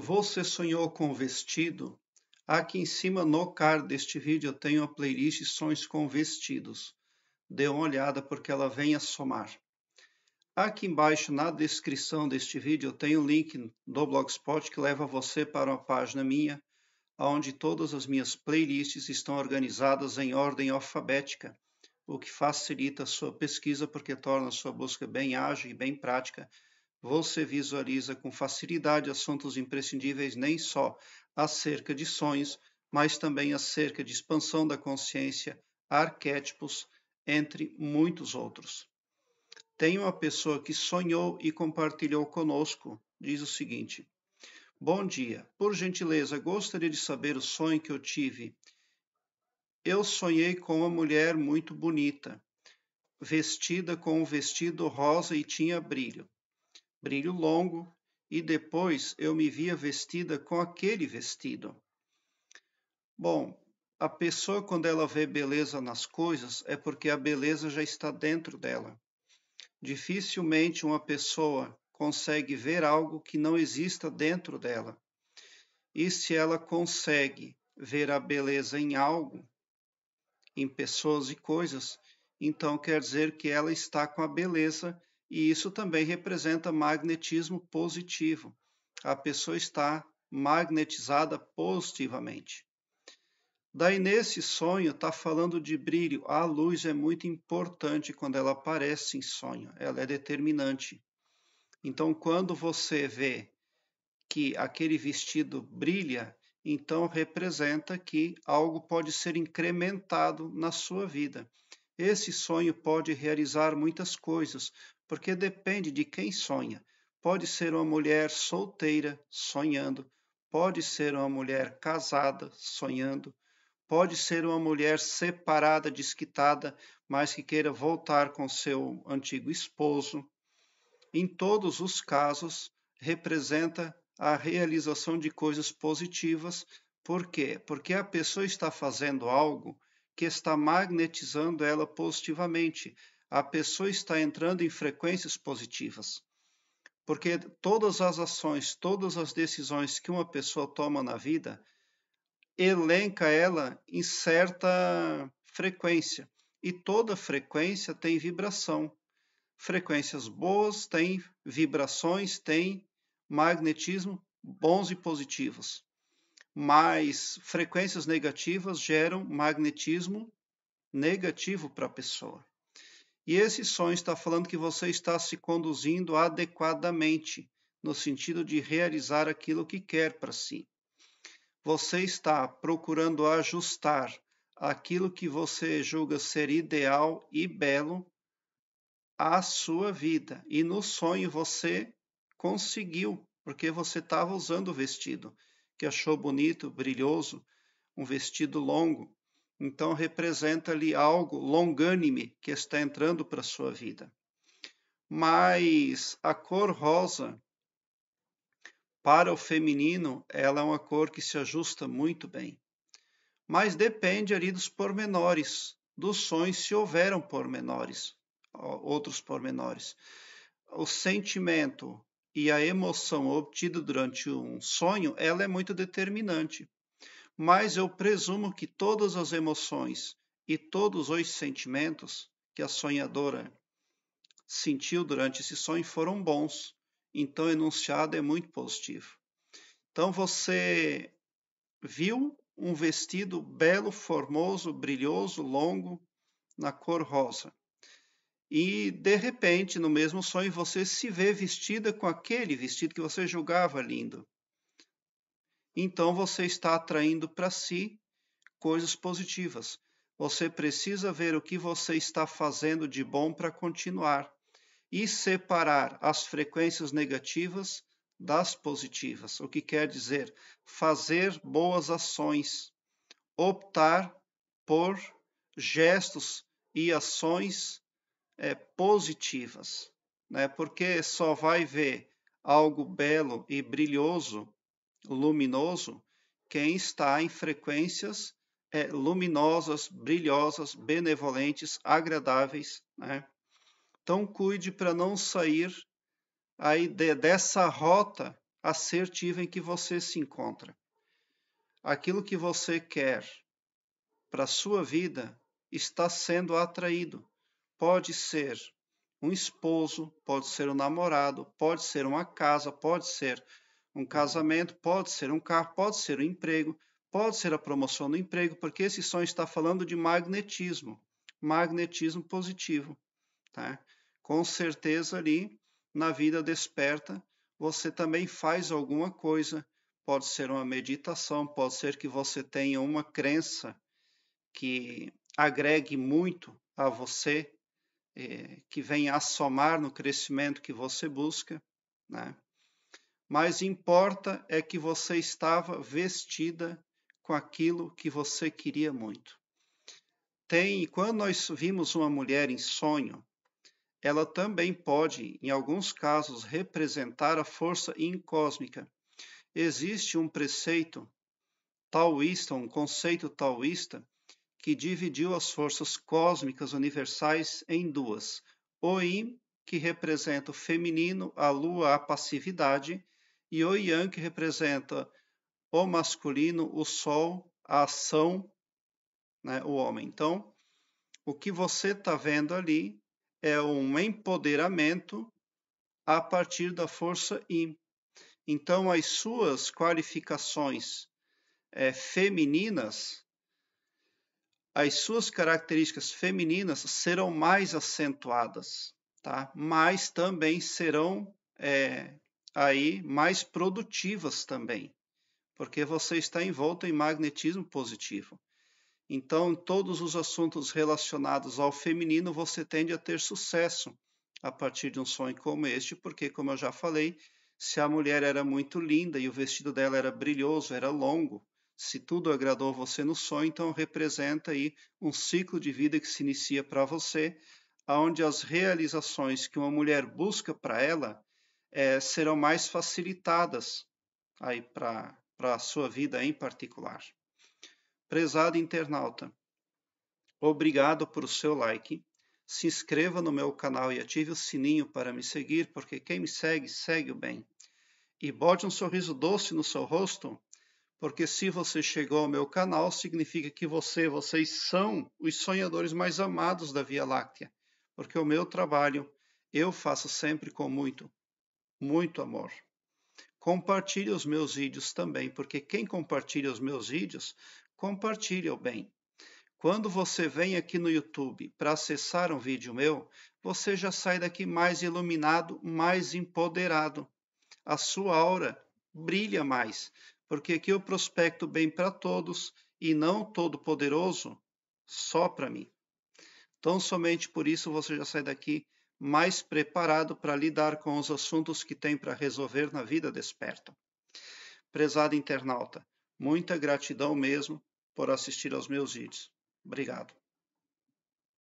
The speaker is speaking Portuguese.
Você sonhou com vestido? Aqui em cima no card deste vídeo eu tenho a playlist Sonhos com Vestidos. Dê uma olhada porque ela vem a somar. Aqui embaixo na descrição deste vídeo eu tenho o um link do Blogspot que leva você para uma página minha, onde todas as minhas playlists estão organizadas em ordem alfabética, o que facilita a sua pesquisa porque torna a sua busca bem ágil e bem prática você visualiza com facilidade assuntos imprescindíveis nem só acerca de sonhos, mas também acerca de expansão da consciência, arquétipos, entre muitos outros. Tem uma pessoa que sonhou e compartilhou conosco, diz o seguinte: Bom dia, por gentileza, gostaria de saber o sonho que eu tive. Eu sonhei com uma mulher muito bonita, vestida com um vestido rosa e tinha brilho brilho longo, e depois eu me via vestida com aquele vestido. Bom, a pessoa, quando ela vê beleza nas coisas, é porque a beleza já está dentro dela. Dificilmente uma pessoa consegue ver algo que não exista dentro dela. E se ela consegue ver a beleza em algo, em pessoas e coisas, então quer dizer que ela está com a beleza e isso também representa magnetismo positivo. A pessoa está magnetizada positivamente. Daí, nesse sonho, está falando de brilho. A luz é muito importante quando ela aparece em sonho, ela é determinante. Então, quando você vê que aquele vestido brilha, então representa que algo pode ser incrementado na sua vida. Esse sonho pode realizar muitas coisas, porque depende de quem sonha. Pode ser uma mulher solteira sonhando, pode ser uma mulher casada sonhando, pode ser uma mulher separada, desquitada, mas que queira voltar com seu antigo esposo. Em todos os casos, representa a realização de coisas positivas. Por quê? Porque a pessoa está fazendo algo que está magnetizando ela positivamente, a pessoa está entrando em frequências positivas. Porque todas as ações, todas as decisões que uma pessoa toma na vida, elenca ela em certa frequência. E toda frequência tem vibração. Frequências boas têm vibrações, têm magnetismo bons e positivos. Mas frequências negativas geram magnetismo negativo para a pessoa. E esse sonho está falando que você está se conduzindo adequadamente, no sentido de realizar aquilo que quer para si. Você está procurando ajustar aquilo que você julga ser ideal e belo à sua vida. E no sonho você conseguiu, porque você estava usando o vestido que achou bonito, brilhoso, um vestido longo. Então, representa-lhe algo longânime que está entrando para a sua vida. Mas a cor rosa, para o feminino, ela é uma cor que se ajusta muito bem. Mas depende ali dos pormenores, dos sonhos, se houveram pormenores, outros pormenores. O sentimento, e a emoção obtida durante um sonho, ela é muito determinante mas eu presumo que todas as emoções e todos os sentimentos que a sonhadora sentiu durante esse sonho foram bons. Então, o enunciado é muito positivo. Então, você viu um vestido belo, formoso, brilhoso, longo, na cor rosa. E, de repente, no mesmo sonho, você se vê vestida com aquele vestido que você julgava lindo então você está atraindo para si coisas positivas. Você precisa ver o que você está fazendo de bom para continuar e separar as frequências negativas das positivas, o que quer dizer fazer boas ações, optar por gestos e ações é, positivas, né? porque só vai ver algo belo e brilhoso luminoso quem está em frequências é, luminosas, brilhosas, benevolentes, agradáveis. Né? Então, cuide para não sair aí de, dessa rota assertiva em que você se encontra. Aquilo que você quer para a sua vida está sendo atraído. Pode ser um esposo, pode ser um namorado, pode ser uma casa, pode ser um casamento pode ser um carro, pode ser um emprego, pode ser a promoção no emprego, porque esse som está falando de magnetismo, magnetismo positivo, tá? Com certeza ali na vida desperta você também faz alguma coisa, pode ser uma meditação, pode ser que você tenha uma crença que agregue muito a você, eh, que venha a somar no crescimento que você busca, né? mas importa é que você estava vestida com aquilo que você queria muito. Tem, quando nós vimos uma mulher em sonho, ela também pode, em alguns casos, representar a força incósmica. Existe um preceito taoísta, um conceito taoísta, que dividiu as forças cósmicas universais em duas: o yin, que representa o feminino, a lua, a passividade, e o yang que representa o masculino, o sol, a ação, né, o homem. Então, o que você está vendo ali é um empoderamento a partir da força yin. Então, as suas qualificações é, femininas, as suas características femininas serão mais acentuadas, tá? mas também serão é, aí mais produtivas também, porque você está envolto em magnetismo positivo. Então, em todos os assuntos relacionados ao feminino, você tende a ter sucesso a partir de um sonho como este, porque, como eu já falei, se a mulher era muito linda e o vestido dela era brilhoso, era longo, se tudo agradou você no sonho, então representa aí um ciclo de vida que se inicia para você, onde as realizações que uma mulher busca para ela é, serão mais facilitadas aí para a sua vida em particular. Prezado internauta, obrigado por seu like. Se inscreva no meu canal e ative o sininho para me seguir, porque quem me segue, segue o bem. E bote um sorriso doce no seu rosto, porque se você chegou ao meu canal, significa que você, vocês são os sonhadores mais amados da Via Láctea, porque o meu trabalho eu faço sempre com muito muito amor. Compartilhe os meus vídeos também, porque quem compartilha os meus vídeos, compartilha o bem. Quando você vem aqui no YouTube para acessar um vídeo meu, você já sai daqui mais iluminado, mais empoderado. A sua aura brilha mais, porque aqui eu prospecto bem para todos e não todo poderoso só para mim. Então somente por isso você já sai daqui mais preparado para lidar com os assuntos que tem para resolver na vida desperta. Prezado internauta, muita gratidão mesmo por assistir aos meus vídeos. Obrigado.